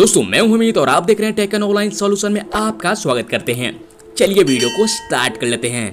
दोस्तों मैं हूं अमित और आप देख रहे हैं टेकन ऑनलाइन सॉल्यूशन में आपका स्वागत करते हैं चलिए वीडियो को स्टार्ट कर लेते हैं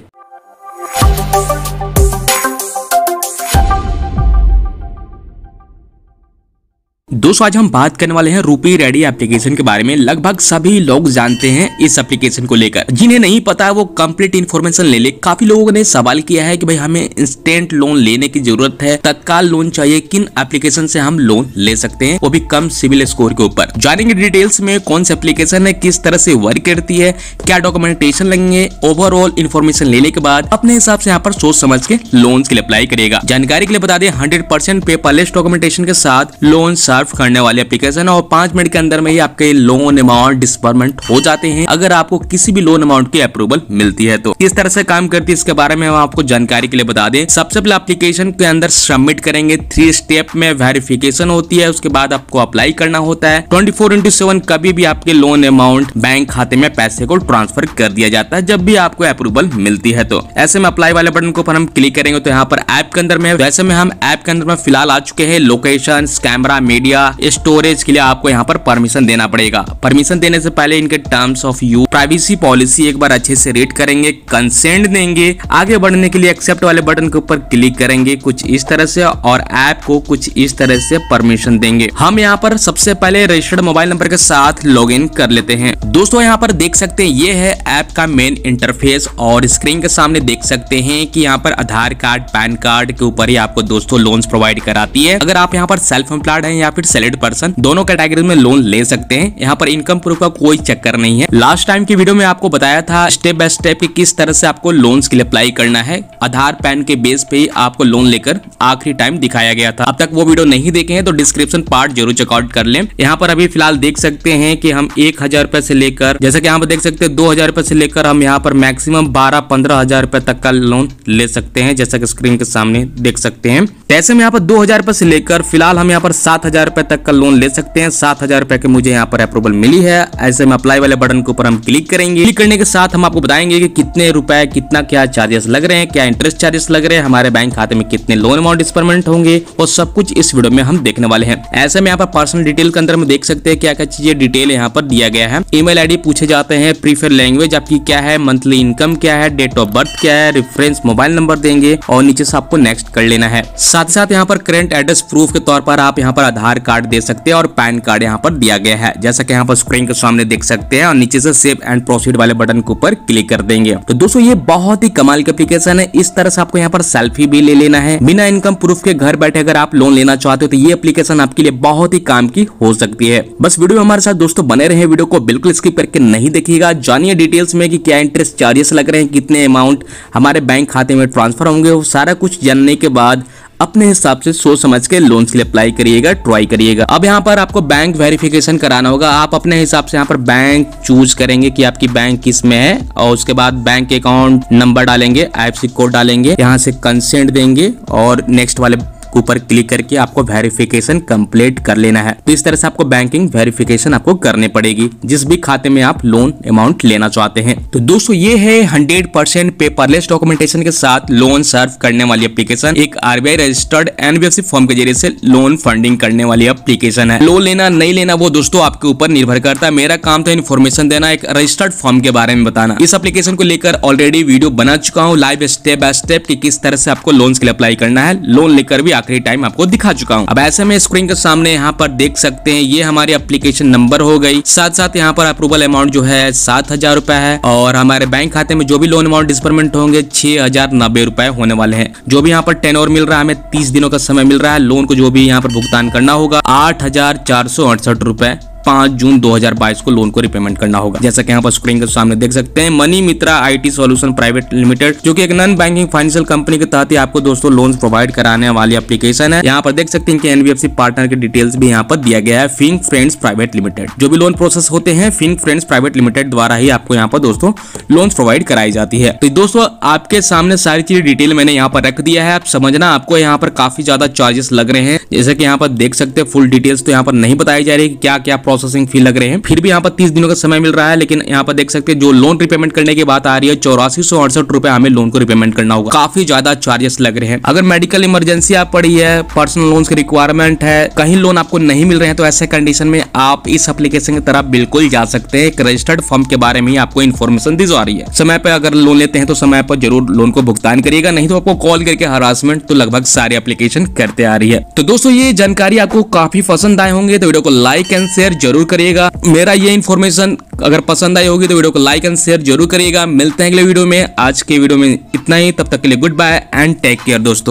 दोस्तों आज हम बात करने वाले हैं रूपी रेडी एप्लीकेशन के बारे में लगभग सभी लोग जानते हैं इस एप्लीकेशन को लेकर जिन्हें नहीं पता वो कंप्लीट इन्फॉर्मेशन ले ले काफी लोगों ने सवाल किया है कि भाई हमें इंस्टेंट लोन लेने की जरूरत है तत्काल लोन चाहिए किन एप्लीकेशन से हम लोन ले सकते हैं वो भी कम सिविल स्कोर के ऊपर जानेंगे डिटेल्स में कौन सी एप्लीकेशन है किस तरह से वर्क करती है क्या डॉक्यूमेंटेशन लगेंगे ओवरऑल इन्फॉर्मेशन लेने के बाद अपने हिसाब से यहाँ पर सोच समझ के लोन के लिए अप्लाई करेगा जानकारी के लिए बता दें हंड्रेड परसेंट पेपरलेस डॉक्यूमेंटेशन के साथ लोन सर्व सर्व करने वाली एप्लीकेशन और पांच मिनट के अंदर में ही आपके लोन अमाउंट डिस्बर्समेंट हो जाते हैं अगर आपको किसी भी लोन अमाउंट की अप्रूवल मिलती है तो किस तरह से काम करती है इसके बारे में हम आपको जानकारी के लिए बता दें सबसे पहले एप्लीकेशन के अंदर सबमिट करेंगे थ्री स्टेप में वेरिफिकेशन होती है उसके बाद आपको अप्लाई करना होता है ट्वेंटी फोर इंटू सेवन कभी भी आपके लोन अमाउंट बैंक खाते में पैसे को ट्रांसफर कर दिया जाता है जब भी आपको अप्रूवल मिलती है तो ऐसे में अप्लाई वाले बटन को हम क्लिक करेंगे तो यहाँ पर ऐप के अंदर में वैसे में हम ऐप के अंदर में फिलहाल आ चुके हैं लोकेशन कैमरा मीडिया या स्टोरेज के लिए आपको यहाँ पर परमिशन देना पड़ेगा परमिशन देने से पहले इनके terms of use privacy policy एक बार अच्छे से रीड करेंगे कंसेंट देंगे आगे बढ़ने के लिए एक्सेप्ट वाले बटन के ऊपर क्लिक करेंगे कुछ इस तरह से और ऐप को कुछ इस तरह से परमिशन देंगे हम यहाँ पर सबसे पहले रजिस्टर्ड मोबाइल नंबर के साथ लॉग कर लेते हैं दोस्तों यहाँ पर देख सकते हैं ये है ऐप का मेन इंटरफेस और स्क्रीन के सामने देख सकते हैं कि यहाँ पर आधार कार्ड पैन कार्ड के ऊपर ही आपको दोस्तों लोन्स प्रोवाइड कराती है अगर आप यहाँ पर सेल्फ एम्प्लॉयड हैं या फिर सैलरी पर्सन दोनों कैटेगरी में लोन ले सकते हैं यहाँ पर इनकम प्रूफ का कोई चक्कर नहीं है लास्ट टाइम की वीडियो में आपको बताया था स्टेप बाय स्टेप कि किस तरह से आपको लोन के लिए अप्लाई करना है आधार पैन के बेस पे ही आपको लोन लेकर आखिरी टाइम दिखाया गया था अब तक वो वीडियो नहीं देखे हैं तो डिस्क्रिप्शन पार्ट जरूर चेकआउट कर ले यहाँ पर अभी फिलहाल देख सकते हैं कि हम एक हजार से लेकर जैसे कि यहाँ पर देख सकते हैं दो हजार से लेकर हम यहाँ पर मैक्सिमम बारह पंद्रह हजार तक का लोन ले सकते हैं जैसा की स्क्रीन के सामने देख सकते हैं पैसे में यहाँ पर दो हजार से लेकर फिलहाल हम यहाँ पर सात हजार हजार रुपए तक का लोन ले सकते हैं सात हजार रुपए की मुझे यहाँ पर अप्रूवल मिली है ऐसे में अप्लाई वाले बटन के ऊपर हम क्लिक करेंगे क्लिक करने के साथ हम आपको बताएंगे कि कितने रुपए कितना क्या चार्जेस लग रहे हैं क्या इंटरेस्ट चार्जेस लग रहे हैं हमारे बैंक खाते में कितने लोन अमाउंट डिस्पर्मेंट होंगे और सब कुछ इस वीडियो में हम देखने वाले हैं ऐसे में यहाँ पर पर्सनल डिटेल के अंदर हम देख सकते हैं क्या क्या चीजें डिटेल यहाँ पर दिया गया है ई मेल पूछे जाते हैं प्रीफर लैंग्वेज आपकी क्या है मंथली इनकम क्या है डेट ऑफ बर्थ क्या है रेफरेंस मोबाइल नंबर देंगे और नीचे से आपको नेक्स्ट कर लेना है साथ साथ यहाँ पर करेंट एड्रेस प्रूफ के तौर पर आप यहाँ पर आधार आधार कार्ड दे सकते हैं और पैन कार्ड यहाँ पर दिया गया है जैसा कि यहाँ पर स्क्रीन के सामने देख सकते हैं और नीचे से सेव एंड प्रोसीड वाले बटन के ऊपर क्लिक कर देंगे तो दोस्तों ये बहुत ही कमाल की एप्लीकेशन है इस तरह से आपको यहाँ पर सेल्फी भी ले लेना है बिना इनकम प्रूफ के घर बैठे अगर आप लोन लेना चाहते हो तो ये एप्लीकेशन आपके लिए बहुत ही काम की हो सकती है बस वीडियो हमारे साथ दोस्तों बने रहे वीडियो को बिल्कुल स्किप करके नहीं देखिएगा जानिए डिटेल्स में कि क्या इंटरेस्ट चार्जेस लग रहे हैं कितने अमाउंट हमारे बैंक खाते में ट्रांसफर होंगे वो सारा कुछ जानने के बाद अपने हिसाब से सोच समझ के लोन के लिए अप्लाई करिएगा ट्राई करिएगा अब यहाँ पर आपको बैंक वेरिफिकेशन कराना होगा आप अपने हिसाब से यहाँ पर बैंक चूज करेंगे कि आपकी बैंक किस में है और उसके बाद बैंक अकाउंट नंबर डालेंगे आई कोड डालेंगे यहाँ से कंसेंट देंगे और नेक्स्ट वाले ऊपर क्लिक करके आपको वेरिफिकेशन कंप्लीट कर लेना है तो इस तरह से आपको बैंकिंग वेरिफिकेशन आपको करने पड़ेगी जिस भी खाते में आप लोन अमाउंट लेना चाहते हैं तो दोस्तों ये है हंड्रेड परसेंट पेपरलेस डॉक्यूमेंटेशन के साथ लोन सर्व करने वाली एप्लीकेशन एक आरबीआई रजिस्टर्ड एनबीएफसी फॉर्म के जरिए ऐसी लोन फंडिंग करने वाली अप्लीकेशन है लोन लेना नहीं लेना वो दोस्तों आपके ऊपर निर्भर करता है मेरा काम था तो इन्फॉर्मेशन देना एक रजिस्टर्ड फॉर्म के बारे में बताना इस अप्लीकेशन को लेकर ऑलरेडी वीडियो बना चुका हूँ लाइव स्टेप बाय स्टेप की किस तरह से आपको लोन के लिए अप्लाई करना है लोन लेकर भी आखिरी टाइम आपको दिखा चुका हूँ अब ऐसे में स्क्रीन के सामने यहाँ पर देख सकते हैं ये हमारी अप्लीकेशन नंबर हो गई साथ साथ यहाँ पर अप्रूवल अमाउंट जो है सात हजार रूपए है और हमारे बैंक खाते में जो भी लोन अमाउंट डिस्पर्मेंट होंगे छह हजार नब्बे रुपए होने वाले हैं जो भी यहाँ पर टेन मिल रहा है हमें तीस दिनों का समय मिल रहा है लोन को जो भी यहाँ पर भुगतान करना होगा आठ हजार चार सौ अड़सठ रुपए पांच जून बाईस को लोन को रिपेमेंट करना होगा जैसा कि यहाँ पर स्क्रीन के सामने देख सकते हैं money Mitra T solution private limited जो की एक नॉन बैंकिंग फाइनेंशियल कंपनी के तहत ही आपको दोस्तों लोन प्रोवाइड कराने वाली एप्लीकेशन है यहाँ पर देख सकते हैं कि एनबीएफसी पार्टनर के डिटेल्स भी यहाँ पर दिया गया है फिंग फ्रेंड्स प्राइवेट लिमिटेड जो भी लोन प्रोसेस होते हैं फिंग फ्रेंड्स प्राइवेट लिमिटेड द्वारा ही आपको यहाँ पर दोस्तों लोन प्रोवाइड कराई जाती है तो दोस्तों आपके सामने सारी चीज डिटेल मैंने यहाँ पर रख दिया है आप समझना आपको यहाँ पर काफी ज्यादा चार्जेस लग रहे हैं जैसे कि यहाँ पर देख सकते हैं फुल डिटेल्स तो यहाँ पर नहीं बताई जा रही है क्या क्या प्रोसेसिंग फी लग रहे हैं फिर भी यहाँ पर तीस दिनों का समय मिल रहा है लेकिन यहाँ पर देख सकते हैं जो लोन रिपेमेंट करने की बात आ रही है चौरासी सौ अड़सठ रुपए हमें लोन को रिपेमेंट करना होगा काफी ज्यादा चार्जेस लग रहे हैं अगर मेडिकल इमरजेंसी आप पड़ी है पर्सनल लोन की रिक्वायरमेंट है कहीं लोन आपको नहीं मिल रहे हैं तो ऐसे कंडीशन में आप इस एप्लीकेशन की तरफ बिल्कुल जा सकते हैं एक रजिस्टर्ड फॉर्म के बारे में आपको इन्फॉर्मेशन दी जा रही है समय पर अगर लोन लेते हैं तो समय पर जरूर लोन को भुगतान करिएगा नहीं तो आपको कॉल करके हरासमेंट तो लगभग सारी एप्लीकेशन करते आ रही है तो दोस्तों ये जानकारी आपको काफी पसंद आए होंगे तो वीडियो को लाइक एंड शेयर जरूर करिएगा मेरा ये इन्फॉर्मेशन अगर पसंद आई होगी तो वीडियो को लाइक एंड शेयर जरूर करिएगा मिलते हैं अगले वीडियो में आज के वीडियो में इतना ही तब तक के लिए good bye and take care दोस्तों